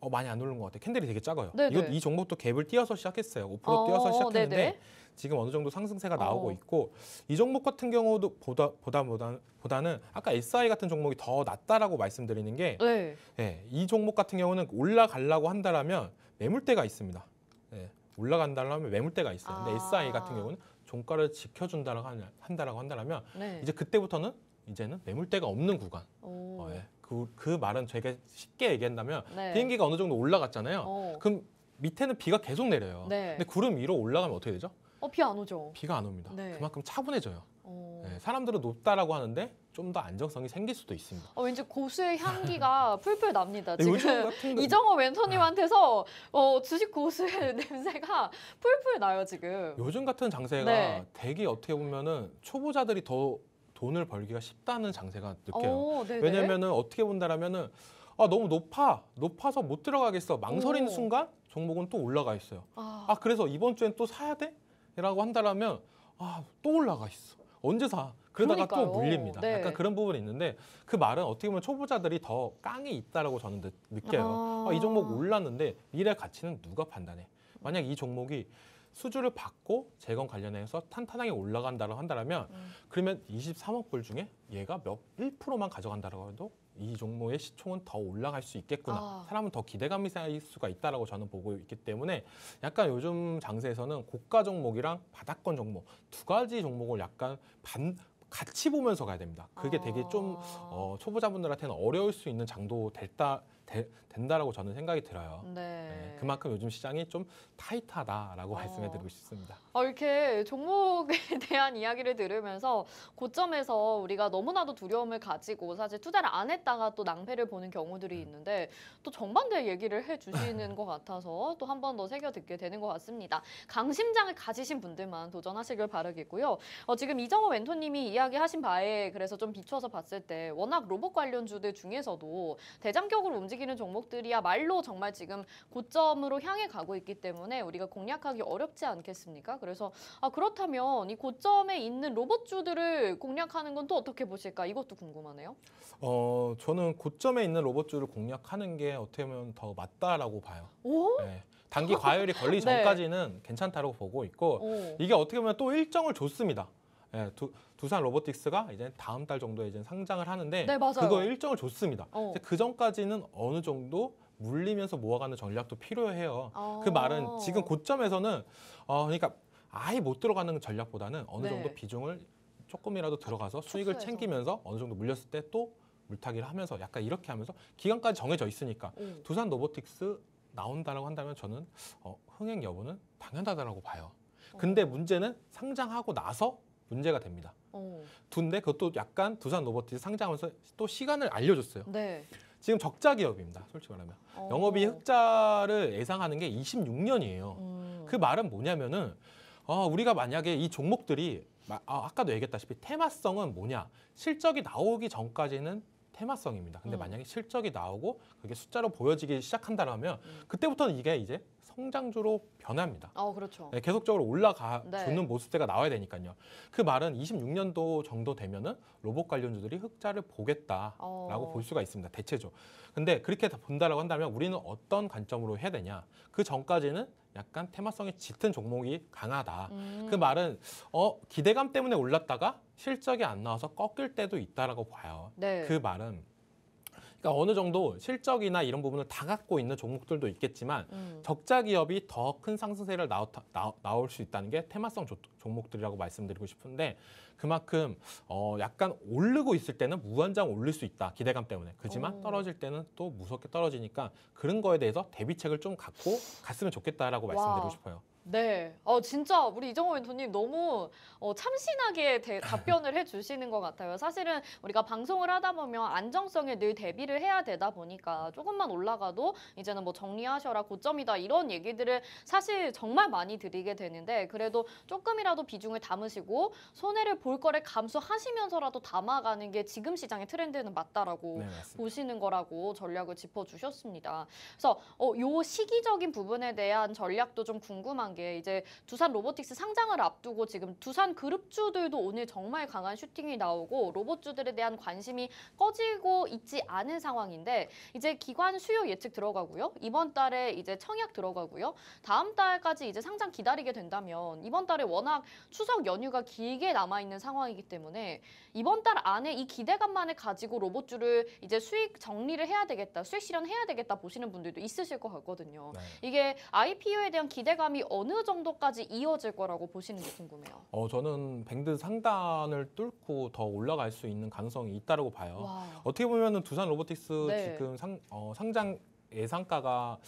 어, 많이 안 오른 것 같아요. 캔들이 되게 작아요. 네, 이것, 네. 이 종목도 갭을 띄어서 시작했어요. 5% 어, 띄어서 시작했는데 네네. 네. 지금 어느 정도 상승세가 어. 나오고 어. 있고 이 종목 같은 경우도 보다 보다 보다는 보다 아까 SI 같은 종목이 더 낫다라고 말씀드리는 게 네. 예, 이 종목 같은 경우는 올라가려고 한다라면 매물대가 있습니다. 예, 올라간다라면 매물대가 있어요. 근데 SI 아. 같은 경우는 종가를 지켜준다라고 한다라고 한다라면 네. 이제 그때부터는 이제는 매물대가 없는 구간. 어, 예. 그, 그 말은 되게 쉽게 얘기한다면 네. 비행기가 어느 정도 올라갔잖아요. 어. 그럼 밑에는 비가 계속 내려요. 네. 근데 구름 위로 올라가면 어떻게 되죠? 어, 비안 오죠. 비가 안 옵니다. 네. 그만큼 차분해져요. 어. 네, 사람들은 높다라고 하는데 좀 더 안정성이 생길 수도 있습니다. 어, 왠지 고수의 향기가 *laughs* 풀풀 납니다. 네, 지금 이정호 멘토님한테서 네. 어, 주식 고수의 *laughs* 냄새가 풀풀 나요 지금. 요즘 같은 장세가 네. 대기 어떻게 보면은 초보자들이 더 돈을 벌기가 쉽다는 장세가 느껴요. 오, 어, 네, 네. 왜냐면은 어떻게 본다라면은 아 너무 높아 높아서 못 들어가겠어 망설이는 오. 순간 종목은 또 올라가 있어요. 아. 아 그래서 이번 주엔 또 사야 돼?라고 한다라면 아 또 올라가 있어. 언제 사? 그러다가 그러니까요. 또 물립니다. 네. 약간 그런 부분이 있는데 그 말은 어떻게 보면 초보자들이 더 깡이 있다라고 저는 느, 껴요 아. 아, 이 종목 올랐는데 미래 가치는 누가 판단해? 만약 이 종목이 수주를 받고 재건 관련해서 탄탄하게 올라간다고 한다면 음. 그러면 23억 불 중에 얘가 몇 1%만 가져간다고 해도 이 종목의 시총은 더 올라갈 수 있겠구나. 아. 사람은 더 기대감이 쌓일 수가 있다라고 저는 보고 있기 때문에 약간 요즘 장세에서는 고가 종목이랑 바닥권 종목 두 가지 종목을 약간 반 같이 보면서 가야 됩니다. 그게 아. 되게 좀 아. 어, 초보자분들한테는 어려울 수 있는 장도 됐다. 되, 된다라고 저는 생각이 들어요. 네. 네, 그만큼 요즘 시장이 좀 타이트하다라고 어. 말씀해드리고 싶습니다. 아, 이렇게 종목에 *laughs* 대한 이야기를 들으면서 고점에서 우리가 너무나도 두려움을 가지고 사실 투자를 안 했다가 또 낭패를 보는 경우들이 네. 있는데 또 정반대 얘기를 해주시는 *laughs* 것 같아서 또 한 번 더 새겨 듣게 되는 것 같습니다. 강심장을 가지신 분들만 도전하시길 바라겠고요. 어, 지금 이정호 멘토님이 이야기하신 바에 그래서 좀비추어서 봤을 때 워낙 로봇 관련 주들 중에서도 대장격으로 움직이는 움직이는 종목들이야 말로 정말 지금 고점으로 향해 가고 있기 때문에 우리가 공략하기 어렵지 않겠습니까? 그래서 아 그렇다면 이 고점에 있는 로봇주들을 공략하는 건 또 어떻게 보실까? 이것도 궁금하네요. 어 저는 고점에 있는 로봇주를 공략하는 게 어떻게 보면 더 맞다라고 봐요. 오? 네. 단기 과열이 걸리기 *laughs* 네. 전까지는 괜찮다고 보고 있고 오. 이게 어떻게 보면 또 일정을 줬습니다. 예, 두, 두산 로보틱스가 이제 다음 달 정도에 이제 상장을 하는데 네, 그거 일정을 줬습니다. 어. 그 전까지는 어느 정도 물리면서 모아가는 전략도 필요해요. 어. 그 말은 지금 고점에서는 어, 그러니까 아예 못 들어가는 전략보다는 어느 네. 정도 비중을 조금이라도 들어가서 수익을 척수해서. 챙기면서 어느 정도 물렸을 때 또 물타기를 하면서 약간 이렇게 하면서 기간까지 정해져 있으니까 음. 두산 로보틱스 나온다라고 한다면 저는 어, 흥행 여부는 당연하다라고 봐요. 근데 어. 문제는 상장하고 나서 문제가 됩니다. 둔 어. 두인데 그것도 약간 두산 로버티즈 상장하면서 또 시간을 알려줬어요. 네. 지금 적자 기업입니다. 솔직히 말하면 어. 영업이 흑자를 예상하는 게 26년이에요. 음. 그 말은 뭐냐면은 어, 우리가 만약에 이 종목들이 아, 아까도 얘기했다시피 테마성은 뭐냐 실적이 나오기 전까지는 테마성입니다. 근데 음. 만약에 실적이 나오고 그게 숫자로 보여지기 시작한다라면 음. 그때부터는 이게 이제 성장주로 변합니다. 어, 그렇죠. 네, 계속적으로 올라가주는 네. 모습새가 나와야 되니까요. 그 말은 26년도 정도 되면은 로봇 관련주들이 흑자를 보겠다라고 어. 볼 수가 있습니다. 대체죠. 근데 그렇게 본다라고 한다면 우리는 어떤 관점으로 해야 되냐? 그 전까지는 약간 테마성이 짙은 종목이 강하다. 그 음. 그 말은 어 기대감 때문에 올랐다가 실적이 안 나와서 꺾일 때도 있다라고 봐요. 네. 그 말은 그러니까 어느 정도 실적이나 이런 부분을 다 갖고 있는 종목들도 있겠지만 음. 적자 기업이 더 큰 상승세를 나오, 나, 올수 있다는 게 테마성 조, 종목들이라고 말씀드리고 싶은데 그만큼 어, 약간 오르고 있을 때는 무한장 올릴 수 있다 기대감 때문에 그지만 오. 떨어질 때는 또 무섭게 떨어지니까 그런 거에 대해서 대비책을 좀 갖고 갔으면 좋겠다라고 말씀드리고 싶어요. 네. 어, 진짜 우리 이정호 멘토님 너무 어, 참신하게 대, 답변을 해주시는 것 같아요. 사실은 우리가 방송을 하다 보면 안정성에 늘 대비를 해야 되다 보니까 조금만 올라가도 이제는 뭐 정리하셔라 고점이다 이런 얘기들을 사실 정말 많이 드리게 되는데 그래도 조금이라도 비중을 담으시고 손해를 볼 거를 감수하시면서라도 담아가는 게 지금 시장의 트렌드는 맞다라고 네, 보시는 거라고 전략을 짚어주셨습니다. 그래서 어, 요 시기적인 부분에 대한 전략도 좀 궁금한 게게 이제 두산 로보틱스 상장을 앞두고 지금 두산 그룹주들도 오늘 정말 강한 슈팅이 나오고 로봇주들에 대한 관심이 꺼지고 있지 않은 상황인데 이제 기관 수요 예측 들어가고요. 이번 달에 이제 청약 들어가고요. 다음 달까지 이제 상장 기다리게 된다면 이번 달에 워낙 추석 연휴가 길게 남아있는 상황이기 때문에 이번 달 안에 이 기대감만을 가지고 로봇주를 이제 수익 정리를 해야 되겠다, 수익 실현해야 되겠다 보시는 분들도 있으실 것 같거든요. 네. 이게 IPO에 대한 기대감이 어느 정도까지 이어질 거라고 보시는지 궁금해요. 어, 저는 밴드 상단을 뚫고 더 올라갈 수 있는 가능성이 있다고 봐요. 와. 어떻게 보면 두산 로보틱스 네. 지금 상, 어, 상장 예상가가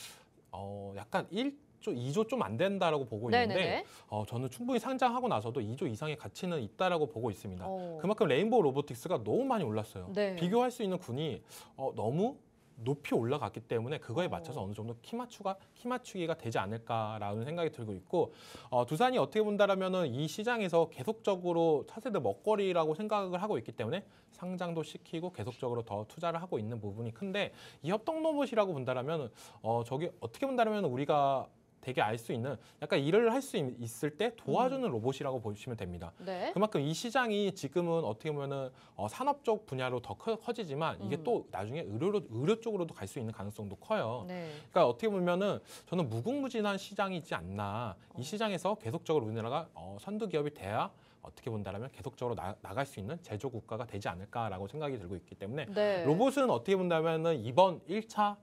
어, 약간 1 조, 2조 좀 안 된다라고 보고 네, 네, 있는데 네. 어, 저는 충분히 상장하고 나서도 2조 이상의 가치는 있다라고 보고 있습니다. 어. 그만큼 레인보우 로보틱스가 너무 많이 올랐어요. 네. 비교할 수 있는 군이 어, 너무 높이 올라갔기 때문에 그거에 어. 맞춰서 어느 정도 키 맞추가 키 맞추기가 되지 않을까라는 생각이 들고 있고 어, 두산이 어떻게 본다라면은 이 시장에서 계속적으로 차세대 먹거리라고 생각을 하고 있기 때문에 상장도 시키고 계속적으로 더 투자를 하고 있는 부분이 큰데 이 협동 로봇이라고 본다라면 어 저기 어떻게 본다라면 우리가 되게 알 수 있는 약간 일을 할 수 있을 때 도와주는 음. 로봇이라고 보시면 됩니다. 네. 그만큼 이 시장이 지금은 어떻게 보면은 어, 산업 적 분야로 더 커, 지만 지 이게 음. 또 나중에 의료로 의료 쪽으로도 갈 수 있는 가능성도 커요. 네. 그러니까 어떻게 보면은 저는 무궁무진한 시장이지 않나 이 어. 시장에서 계속적으로 우리나라가 어, 선두 기업이 돼야 어떻게 본다면 계속적으로 나, 갈수 있는 제조 국가가 되지 않을까라고 생각이 들고 있기 때문에 네. 로봇은 어떻게 본다면 은 이번 1차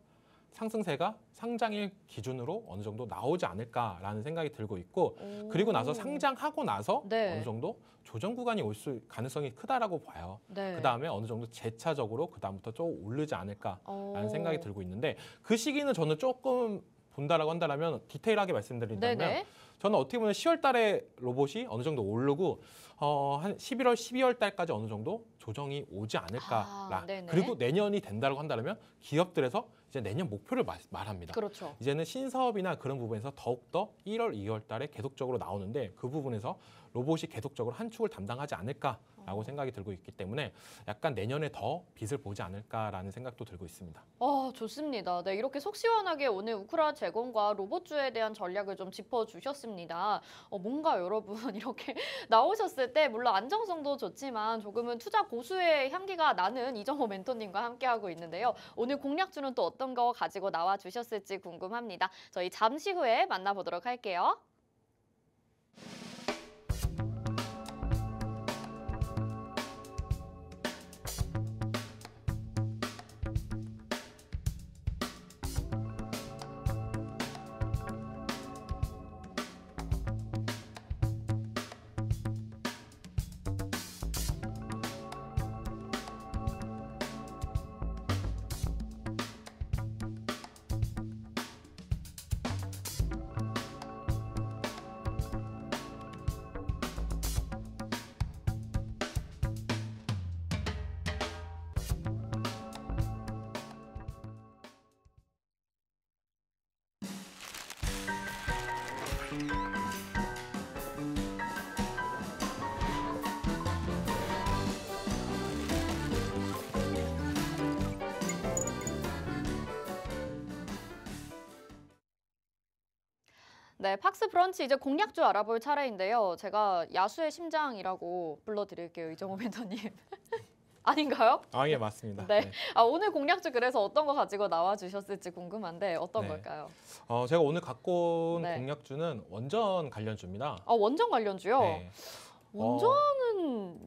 상승세가 상장일 기준으로 어느 정도 나오지 않을까라는 생각이 들고 있고 오. 그리고 나서 상장하고 나서 네. 어느 정도 조정 구간이 올 수 가능성이 크다라고 봐요. 네. 그 다음에 어느 정도 재차적으로 그 다음부터 좀 오르지 않을까라는 오. 생각이 들고 있는데 그 시기는 저는 조금 본다라고 한다면 디테일하게 말씀드린다면 네네. 저는 어떻게 보면 10월 달에 로봇이 어느 정도 오르고 어, 한 11월, 12월 달까지 어느 정도 조정이 오지 않을까라. 아, 그리고 내년이 된다고 한다면 기업들에서 이제 내년 목표를 마, 말합니다. 그렇죠. 이제는 신사업이나 그런 부분에서 더욱더 1월, 2월 달에 계속적으로 나오는데 그 부분에서 로봇이 계속적으로 한 축을 담당하지 않을까 라고 생각이 들고 있기 때문에 약간 내년에 더 빛을 보지 않을까라는 생각도 들고 있습니다. 아, 좋습니다. 네, 이렇게 속 시원하게 오늘 우크라 재건과 로봇주에 대한 전략을 좀 짚어주셨습니다. 어, 뭔가 여러분 *laughs* 이렇게 나오셨을 때 물론 안정성도 좋지만 조금은 투자 고수의 향기가 나는 이정호 멘토님과 함께하고 있는데요. 오늘 공략주는 또 어떤 거 가지고 나와주셨을지 궁금합니다. 저희 잠시 후에 만나보도록 할게요. 네, 팍스 브런치 이제 공략주 알아볼 차례인데요. 제가 야수의 심장이라고 불러드릴게요, 이정호 음. 멘더님 *laughs* 아닌가요? 아, 예, 맞습니다. 네. 네. 아, 오늘 공략주 그래서 어떤 거 가지고 나와 주셨을지 궁금한데 어떤 네. 걸까요? 어, 제가 오늘 갖고 온 네. 공략주는 원전 관련주입니다. 아, 원전 관련주요? 네. 원전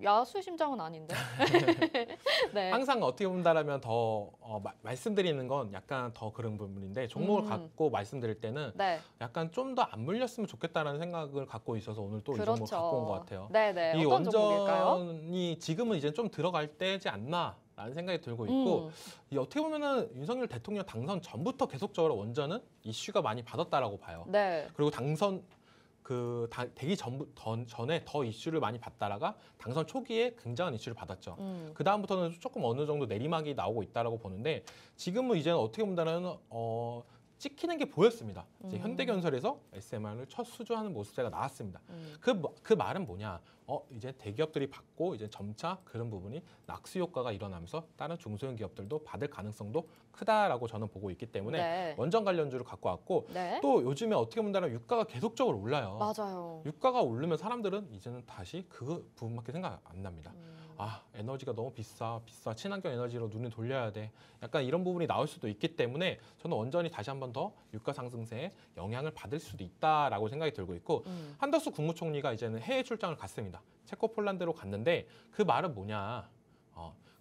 야수 심장은 아닌데. *laughs* 네. 항상 어떻게 본다라면 더 어, 마, 말씀드리는 건 약간 더 그런 부분인데 종목을 음. 갖고 말씀드릴 때는 네. 약간 좀 더 안 물렸으면 좋겠다라는 생각을 갖고 있어서 오늘 또이 그렇죠. 종목 갖고 온 것 같아요. 네네. 네. 이 어떤 원전이 지금은 이제 좀 들어갈 때지 않나. 라는 생각이 들고 있고 음. 이 어떻게 보면은 윤석열 대통령 당선 전부터 계속적으로 원전은 이슈가 많이 받았다라고 봐요. 네. 그리고 당선 그 다, 되기 전부 더, 전에 더 이슈를 많이 받다가 당선 초기에 굉장한 이슈를 받았죠. 음. 그 다음부터는 조금 어느 정도 내리막이 나오고 있다라고 보는데 지금은 이제는 어떻게 본다면 어. 찍히는 게 보였습니다. 이제 음. 현대건설에서 SMR을 첫 수주하는 모습새가 나왔습니다. 그그 음. 그, 뭐, 그 말은 뭐냐? 어 이제 대기업들이 받고 이제 점차 그런 부분이 낙수 효과가 일어나면서 다른 중소형 기업들도 받을 가능성도 크다라고 저는 보고 있기 때문에 네. 원전 관련주를 갖고 왔고 네. 또 요즘에 어떻게 본다면 유가가 계속적으로 올라요. 맞아요. 유가가 오르면 사람들은 이제는 다시 그 부분밖에 생각 안 납니다. 음. 아 에너지가 너무 비싸 비싸 친환경 에너지로 눈을 돌려야 돼 약간 이런 부분이 나올 수도 있기 때문에 저는 원전이 다시 한 번 더 유가 상승세에 영향을 받을 수도 있다라고 생각이 들고 있고 음. 한덕수 국무총리가 이제는 해외 출장을 갔습니다 체코 폴란드로 갔는데 그 말은 뭐냐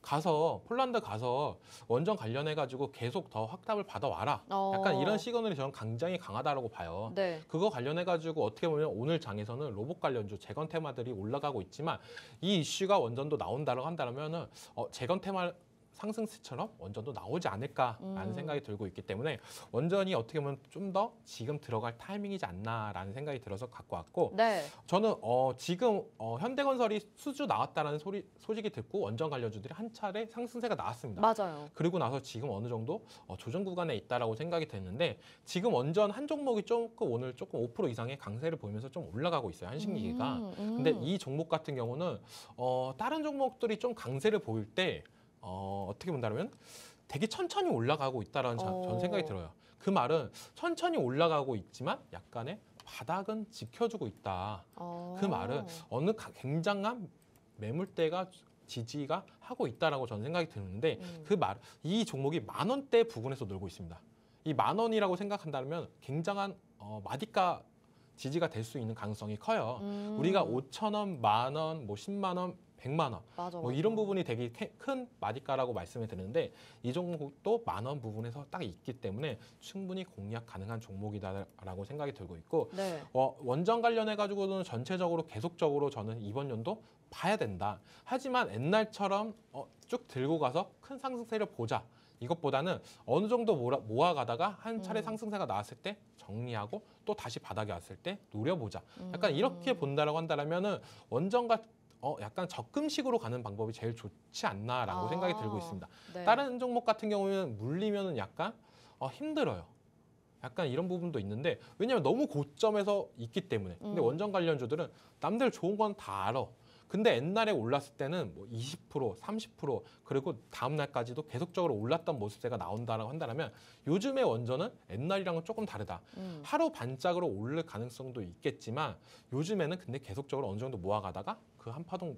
가서 폴란드 가서 원전 관련해 가지고 계속 더 확답을 받아와라. 어. 약간 이런 시그널이 저는 굉장히 강하다라고 봐요. 네. 그거 관련해 가지고 어떻게 보면 오늘 장에서는 로봇 관련주 재건 테마들이 올라가고 있지만 이 이슈가 원전도 나온다고 라 한다면은 어, 재건 테마 상승세처럼 원전도 나오지 않을까라는 음. 생각이 들고 있기 때문에 원전이 어떻게 보면 좀 더 지금 들어갈 타이밍이지 않나라는 생각이 들어서 갖고 왔고 네. 저는 어, 지금 어, 현대건설이 수주 나왔다라는 소리, 소식이 듣고 원전 관련주들이 한 차례 상승세가 나왔습니다. 맞아요. 그리고 나서 지금 어느 정도 어, 조정 구간에 있다라고 생각이 됐는데 지금 원전 한 종목이 조금 오늘 조금 5% 이상의 강세를 보이면서 좀 올라가고 있어요 한식기가. 음, 음. 근데 이 종목 같은 경우는 어, 다른 종목들이 좀 강세를 보일 때 어, 어떻게 본다면 되게 천천히 올라가고 있다라는 자, 어. 전 생각이 들어요. 그 말은 천천히 올라가고 있지만 약간의 바닥은 지켜주고 있다. 어. 그 말은 어느 굉장한 매물대가 지지가 하고 있다라고 저는 생각이 드는데 음. 그말 이 종목이 만 원대 부근에서 놀고 있습니다. 이 만 원이라고 생각한다면 굉장한 어, 마디가 지지가 될 수 있는 가능성이 커요. 음. 우리가 5천 원, 만 원, 뭐 10만 원 100만 원. 맞아, 뭐 맞아. 이런 부분이 되게 큰 마디가라고 말씀을 드는데 이 종목도 만 원 부분에서 딱 있기 때문에 충분히 공략 가능한 종목이다라고 생각이 들고 있고 네. 어, 원전 관련해 가지고는 전체적으로 계속적으로 저는 이번 연도 봐야 된다. 하지만 옛날처럼 어, 쭉 들고 가서 큰 상승세를 보자. 이것보다는 어느 정도 모아, 가다가한 차례 음. 상승세가 나왔을 때 정리하고 또 다시 바닥에 왔을 때 노려보자. 약간 음. 이렇게 본다라고 한다면은 원전 같은 어, 약간 적금식으로 가는 방법이 제일 좋지 않나라고 아, 생각이 들고 있습니다. 네. 다른 종목 같은 경우는 물리면 약간 어, 힘들어요. 약간 이런 부분도 있는데 왜냐하면 너무 고점에서 있기 때문에 근데 음. 원전 관련주들은 남들 좋은 건 다 알아. 근데 옛날에 올랐을 때는 뭐 20%, 30% 그리고 다음 날까지도 계속적으로 올랐던 모습새가 나온다라고 한다면 요즘의 원전은 옛날이랑은 조금 다르다. 음. 하루 반짝으로 오를 가능성도 있겠지만 요즘에는 근데 계속적으로 어느 정도 모아가다가 그 한파동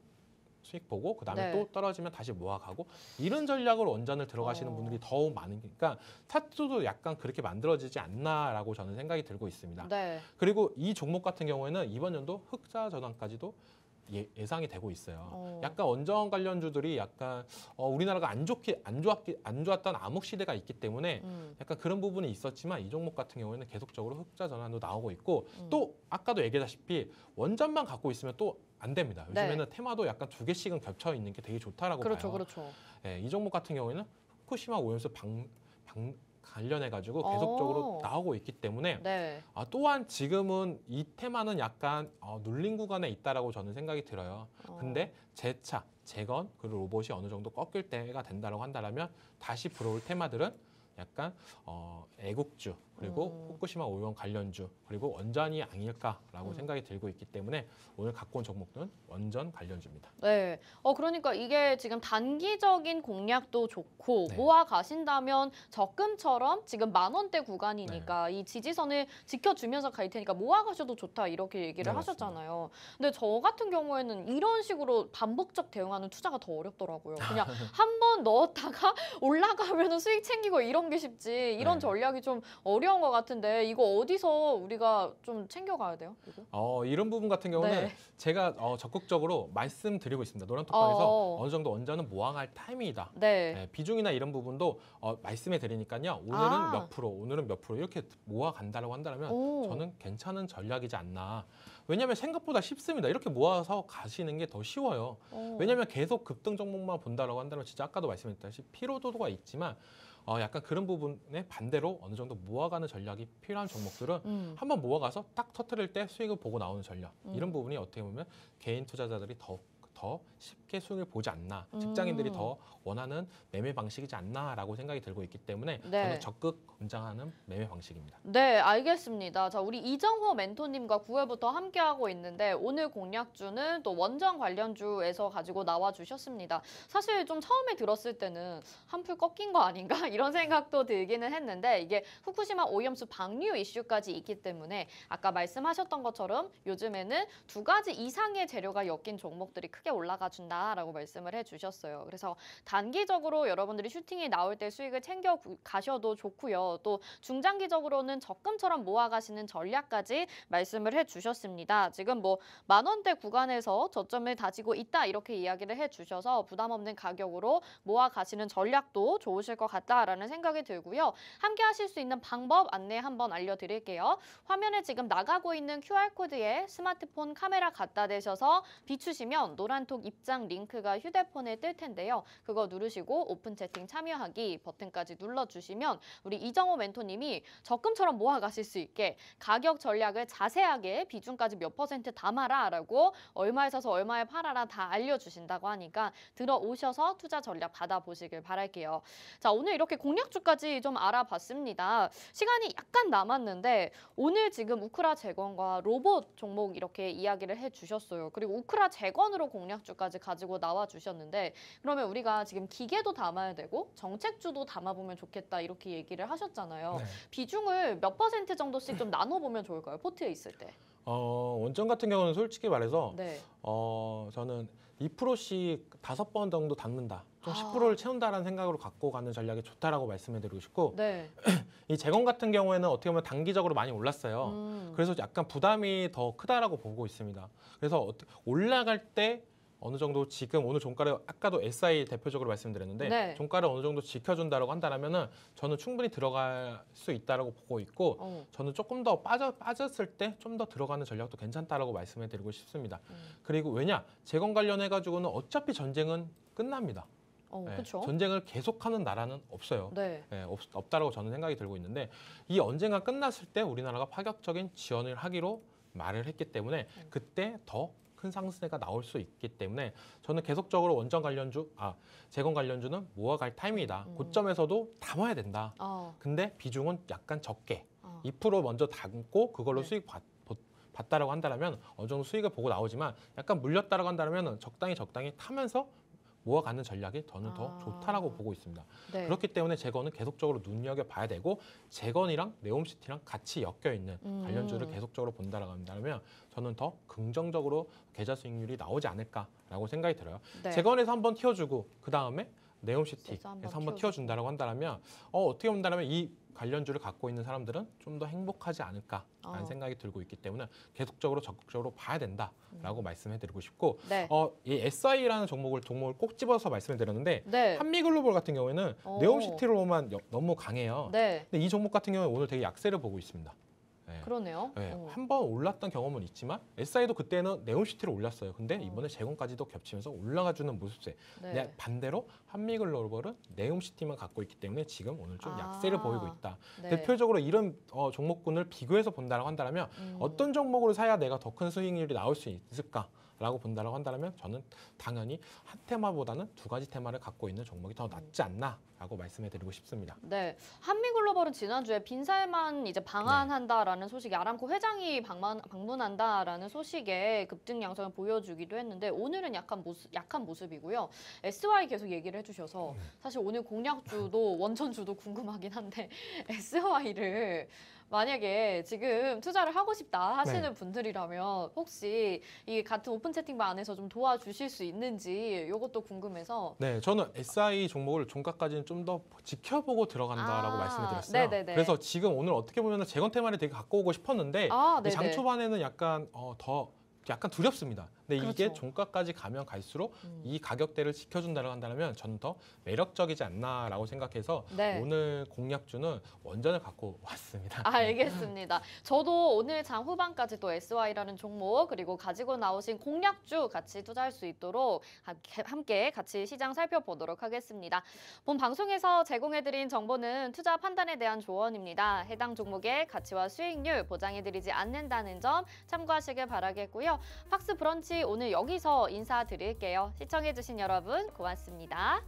수익 보고 그다음에 네. 또 떨어지면 다시 모아가고 이런 전략으로 원전을 들어가시는 어. 분들이 더 많으니까 그러니까 타투도 약간 그렇게 만들어지지 않나라고 저는 생각이 들고 있습니다. 네. 그리고 이 종목 같은 경우에는 이번 연도 흑자 전환까지도 예, 상이 되고 있어요. 어. 약간 원전 관련주들이 약간 어, 우리나라가 안 좋게 안 좋았기 안 좋았던 암흑 시대가 있기 때문에 음. 약간 그런 부분이 있었지만 이 종목 같은 경우에는 계속적으로 흑자 전환도 나오고 있고 음. 또 아까도 얘기했다시피 원전만 갖고 있으면 또 안 됩니다. 네. 요즘에는 네. 테마도 약간 두 개씩은 겹쳐 있는 게 되게 좋다라고 그렇죠, 봐요. 그렇죠, 그렇죠. 예, 이 종목 같은 경우에는 후쿠시마 오염수 방, 방 관련해 가지고 어. 계속적으로 오. 나오고 있기 때문에 네. 아, 또한 지금은 이 테마는 약간 어, 눌린 구간에 있다라고 저는 생각이 들어요. 어. 근데 재차 재건 그리고 로봇이 어느 정도 꺾일 때가 된다라고 한다라면 다시 불어올 테마들은 약간 어, 애국주 그리고 음. 후쿠시마 오염 관련주 그리고 원전이 아닐까라고 음. 생각이 들고 있기 때문에 오늘 갖고 온 종목은 들 원전 관련주입니다. 네. 어 그러니까 이게 지금 단기적인 공략도 좋고 네. 모아 가신다면 적금처럼 지금 만 원대 구간이니까 네. 이 지지선을 지켜주면서 갈 테니까 모아 가셔도 좋다 이렇게 얘기를 네, 하셨잖아요. 맞습니다. 근데 저 같은 경우에는 이런 식으로 반복적 대응하는 투자가 더 어렵더라고요. 그냥 *laughs* 한 번 넣었다가 *laughs* 올라가면 수익 챙기고 이런 게 쉽지 이런 네. 전략이 좀 어려운 것 같은데 이거 어디서 우리가 좀 챙겨가야 돼요? 이거? 어, 이런 부분 같은 경우는 네. 제가 어, 적극적으로 말씀드리고 있습니다. 노란톡방에서 어... 느 정도 원전는 모아갈 타이밍이다. 네. 네, 비중이나 이런 부분도 어, 말씀해 드리니까요. 오늘은 아. 몇 프로, 오늘은 몇 프로 이렇게 모아간다라고 한다면 오. 저는 괜찮은 전략이지 않나. 왜냐하면 생각보다 쉽습니다. 이렇게 모아서 가시는 게 더 쉬워요. 오. 어. 왜냐하면 계속 급등 종목만 본다라고 한다면 진짜 아까도 말씀드렸다시피 피로도가 있지만 어, 약간 그런 부분에 반대로 어느 정도 모아가는 전략이 필요한 종목들은 음. 한번 모아가서 딱 터트릴 때 수익을 보고 나오는 전략 이런 음. 부분이 어떻게 보면 개인 투자자들이 더더 쉽게 수익을 보지 않나 직장인들이 음. 더 원하는 매매 방식이지 않나라고 생각이 들고 있기 때문에 네. 저는 적극 권장하는 매매 방식입니다. 네, 알겠습니다. 자, 우리 이정호 멘토님과 9회부터 함께하고 있는데 오늘 공략주는 또 원정 관련주에서 가지고 나와 주셨습니다. 사실 좀 처음에 들었을 때는 한풀 꺾인 거 아닌가 *laughs* 이런 생각도 들기는 했는데 이게 후쿠시마 오염수 방류 이슈까지 있기 때문에 아까 말씀하셨던 것처럼 요즘에는 두 가지 이상의 재료가 엮인 종목들이 크게 올라가 준다라고 말씀을 해주셨어요. 그래서 단기적으로 여러분들이 슈팅이 나올 때 수익을 챙겨 가셔도 좋고요. 또 중장기적으로는 적금처럼 모아가시는 전략까지 말씀을 해주셨습니다. 지금 뭐 만 원대 구간에서 저점을 다지고 있다 이렇게 이야기를 해주셔서 부담 없는 가격으로 모아가시는 전략도 좋으실 것 같다라는 생각이 들고요. 함께 하실 수 있는 방법 안내 한번 알려드릴게요. 화면에 지금 나가고 있는 QR코드에 스마트폰 카메라 갖다 대셔서 비추시면 노란 카카오톡 입장 링크가 휴대폰에 뜰 텐데요. 그거 누르시고 오픈 채팅 참여하기 버튼까지 눌러주시면 우리 이정호 멘토님이 적금처럼 모아가실 수 있게 가격 전략을 자세하게 비중까지 몇 퍼센트 담아라 라고 얼마에 사서 얼마에 팔아라 다 알려주신다고 하니까 들어오셔서 투자 전략 받아보시길 바랄게요. 자 오늘 이렇게 공략주까지 좀 알아봤습니다. 시간이 약간 남았는데 오늘 지금 우크라 재건과 로봇 종목 이렇게 이야기를 해주셨어요. 그리고 우크라 재건으로 공략 공약주까지 가지고 나와 주셨는데 그러면 우리가 지금 기계도 담아야 되고 정책주도 담아보면 좋겠다 이렇게 얘기를 하셨잖아요. 네. 비중을 몇 퍼센트 정도씩 좀 나눠보면 좋을까요? 포트에 있을 때. 어, 원전 같은 경우는 솔직히 말해서 네. 어, 저는 2%씩 다섯 번 정도 닦는다. 좀 아. 10%를 채운다라는 생각으로 갖고 가는 전략이 좋다라고 말씀해드리고 싶고 네. *clears throat* 이 재건 같은 경우에는 어떻게 보면 단기적으로 많이 올랐어요. 음. 그래서 약간 부담이 더 크다라고 보고 있습니다. 그래서 올라갈 때 어느 정도 지금 오늘 종가를 아까도 SI 대표적으로 말씀드렸는데 네. 종가를 어느 정도 지켜준다라고 한다면은 저는 충분히 들어갈 수 있다라고 보고 있고 어. 저는 조금 더 빠져 빠졌을 때 좀 더 들어가는 전략도 괜찮다라고 말씀해드리고 싶습니다. 음. 그리고 왜냐 재건 관련해 가지고는 어차피 전쟁은 끝납니다. 어, 네, 전쟁을 계속하는 나라는 없어요. 네. 네, 없, 없다라고 저는 생각이 들고 있는데 이 언젠가 끝났을 때 우리나라가 파격적인 지원을 하기로 말을 했기 때문에 음. 그때 더큰 상승세가 나올 수 있기 때문에 저는 계속적으로 원전 관련주, 아 재건 관련주는 모아갈 타임이다. 음. 고점에서도 담아야 된다. 어. 근데 비중은 약간 적게 어. 2% 먼저 담고 그걸로 네. 수익 받, 봤다라고 한다면 어느 정도 수익을 보고 나오지만 약간 물렸다라고 한다면 적당히 적당히 타면서 모아가는 전략이 저는 더 아. 좋다라고 보고 있습니다. 네. 그렇기 때문에 재건은 계속적으로 눈여겨 봐야 되고 재건이랑 네옴시티랑 같이 엮여 있는 음. 관련주를 계속적으로 본다라고 한다면 저는 더 긍정적으로 계좌 수익률이 나오지 않을까라고 생각이 들어요. 네. 재건에서 한번 키워주고 그 다음에 네옴시티에서 한번 키워준다라고 한다면 어, 어떻게 본다면 이 관련주를 갖고 있는 사람들은 좀 더 행복하지 않을까라는 어. 생각이 들고 있기 때문에 계속적으로 적극적으로 봐야 된다라고 음. 말씀해드리고 싶고 네. 어, 이 SI라는 종목을 종목을 꼭 집어서 말씀드렸는데 네. 한미글로벌 같은 경우에는 어. 네옴시티로만 너무 강해요. 네. 근데 이 종목 같은 경우는 오늘 되게 약세를 보고 있습니다. 그러네요. 네, 예, 어. 한번 올랐던 경험은 있지만 SI도 그때는 네온시티를 올렸어요. 근데 어. 이번에 재건까지도 겹치면서 올라가주는 모습새. 네. 반대로 한미글로벌은 네온시티만 갖고 있기 때문에 지금 오늘 좀 아. 약세를 보이고 있다. 네. 대표적으로 이런 어, 종목군을 비교해서 본다고 한다면 음. 어떤 종목으로 사야 내가 더 큰 수익률이 나올 수 있을까? 라고 본다라고 한다면 저는 당연히 한 테마보다는 두 가지 테마를 갖고 있는 종목이 더 낫지 음. 않나라고 말씀해 드리고 싶습니다. 네. 한미글로벌은 지난주에 빈살만 이제 방한한다라는 네. 소식이 아람코 회장이 방만, 방문한다라는 소식에 급등 양상을 보여주기도 했는데 오늘은 약간 모습, 약한 모습이고요. SY 계속 얘기를 해주셔서 음. 사실 오늘 공략주도 원천주도 궁금하긴 한데 SY를 *laughs* 만약에 지금 투자를 하고 싶다 하시는 네. 분들이라면 혹시 이 같은 오픈 채팅방 안에서 좀 도와주실 수 있는지 이것도 궁금해서 네, 저는 SI 종목을 종가까지는 좀 더 지켜보고 들어간다라고 아, 말씀드렸어요. 을 네네네. 그래서 지금 오늘 어떻게 보면 재건 테마를 되게 갖고 오고 싶었는데 아, 장 초반에는 약간 어, 더 약간 두렵습니다. 근데 네, 그렇죠. 이게 종가까지 가면 갈수록 음. 이 가격대를 지켜준다고 한다면 저는 더 매력적이지 않나라고 생각해서 네. 오늘 공략주는 원전을 갖고 왔습니다. 아, 알겠습니다. 저도 오늘 장 후반까지 도 SY라는 종목 그리고 가지고 나오신 공략주 같이 투자할 수 있도록 함께 같이 시장 살펴보도록 하겠습니다. 본 방송에서 제공해드린 정보는 투자 판단에 대한 조언입니다. 해당 종목의 가치와 수익률 보장해드리지 않는다는 점 참고하시길 바라겠고요. 팍스 브런치 오늘 여기서 인사드릴게요. 시청해주신 여러분 고맙습니다.